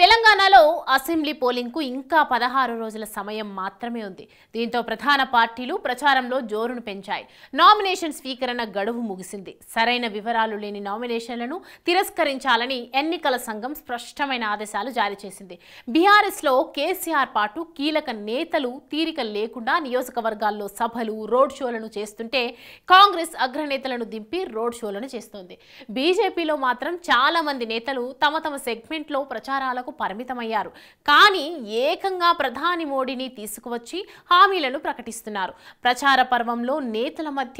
తెలంగాణలో అసెంబ్లీ పోలింగ్కు ఇంకా పదహారు రోజుల సమయం మాత్రమే ఉంది దీంతో ప్రధాన పార్టీలు ప్రచారంలో జోరును పెంచాయి నామినేషన్ స్వీకరణ గడువు ముగిసింది సరైన వివరాలు లేని నామినేషన్లను తిరస్కరించాలని ఎన్నికల సంఘం స్పష్టమైన ఆదేశాలు జారీ చేసింది బీఆర్ఎస్లో కేసీఆర్ పాటు కీలక నేతలు తీరిక లేకుండా నియోజకవర్గాల్లో సభలు రోడ్ షోలను చేస్తుంటే కాంగ్రెస్ అగ్రనేతలను దింపి రోడ్ షోలను చేస్తోంది బీజేపీలో మాత్రం చాలా మంది నేతలు తమ తమ సెగ్మెంట్లో ప్రచారాలకు హామీలకు పరిమితమయ్యారు కానీ ఏకంగా ప్రధాని మోడీని తీసుకువచ్చి హామీలను ప్రకటిస్తున్నారు ప్రచార పర్వంలో నేతల మధ్య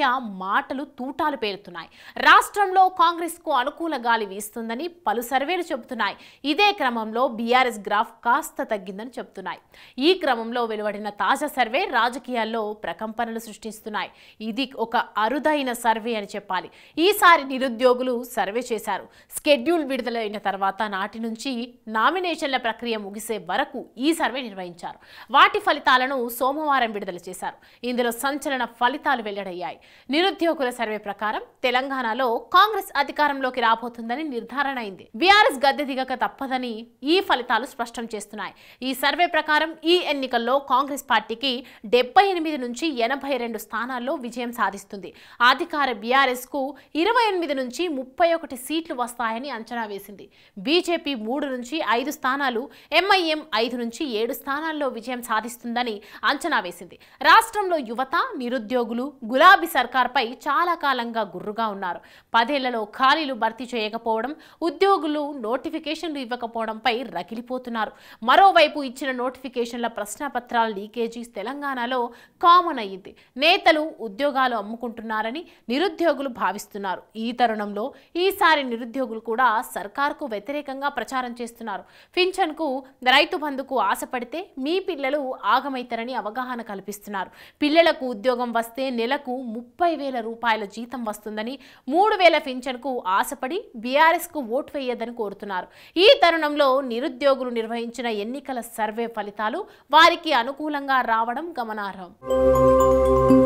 మాటలు తూటాలు పేరుతున్నాయి రాష్ట్రంలో కాంగ్రెస్ కు అనుకూల గాలి వీస్తుందని పలు సర్వేలు చెబుతున్నాయి ఇదే క్రమంలో బీఆర్ఎస్ గ్రాఫ్ కాస్త తగ్గిందని చెబుతున్నాయి ఈ క్రమంలో వెలువడిన తాజా సర్వే రాజకీయాల్లో ప్రకంపనలు సృష్టిస్తున్నాయి ఇది ఒక అరుదైన సర్వే అని చెప్పాలి ఈసారి నిరుద్యోగులు సర్వే చేశారు స్కెడ్యూల్ విడుదలైన తర్వాత నాటి నుంచి నామినేషన్ నామినేషన్ల ప్రక్రియ ముగిసే వరకు ఈ సర్వే నిర్వహించారు వాటి ఫలితాలను సోమవారం విడుదల చేశారు ఇందులో సంచలన ఫలితాలు వెల్లడయ్యాయి నిరుద్యోగుల సర్వే ప్రకారం తెలంగాణలో కాంగ్రెస్ అధికారంలోకి రాబోతుందని నిర్ధారణ అయింది బీఆర్ఎస్ గద్దె దిగక తప్పదని ఈ ఫలితాలు స్పష్టం చేస్తున్నాయి ఈ సర్వే ప్రకారం ఈ ఎన్నికల్లో కాంగ్రెస్ పార్టీకి డెబ్బై ఎనిమిది నుంచి ఎనభై రెండు స్థానాల్లో విజయం సాధిస్తుంది అధికార బీఆర్ఎస్ కు ఇరవై ఎనిమిది నుంచి ముప్పై ఒకటి సీట్లు వస్తాయని అంచనా వేసింది బీజేపీ మూడు నుంచి ఐదు ఐదు స్థానాలు ఎంఐఎం ఐదు నుంచి ఏడు స్థానాల్లో విజయం సాధిస్తుందని అంచనా వేసింది రాష్ట్రంలో యువత నిరుద్యోగులు గులాబీ సర్కార్పై చాలా కాలంగా గుర్రుగా ఉన్నారు పదేళ్లలో ఖాళీలు భర్తీ చేయకపోవడం ఉద్యోగులు నోటిఫికేషన్లు ఇవ్వకపోవడంపై రగిలిపోతున్నారు మరోవైపు ఇచ్చిన నోటిఫికేషన్ల ప్రశ్నపత్రాల లీకేజీ తెలంగాణలో కామన్ అయ్యింది నేతలు ఉద్యోగాలు అమ్ముకుంటున్నారని నిరుద్యోగులు భావిస్తున్నారు ఈ తరుణంలో ఈసారి నిరుద్యోగులు కూడా సర్కార్కు వ్యతిరేకంగా ప్రచారం చేస్తున్నారు పింఛన్కు రైతు బంధుకు ఆశపడితే మీ పిల్లలు ఆగమైతారని అవగాహన కల్పిస్తున్నారు పిల్లలకు ఉద్యోగం వస్తే నెలకు ముప్పై వేల రూపాయల జీతం వస్తుందని మూడు వేల పింఛన్కు ఆశపడి బీఆర్ఎస్కు ఓటు వేయదని కోరుతున్నారు ఈ తరుణంలో నిరుద్యోగులు నిర్వహించిన ఎన్నికల సర్వే ఫలితాలు వారికి అనుకూలంగా రావడం గమనార్హం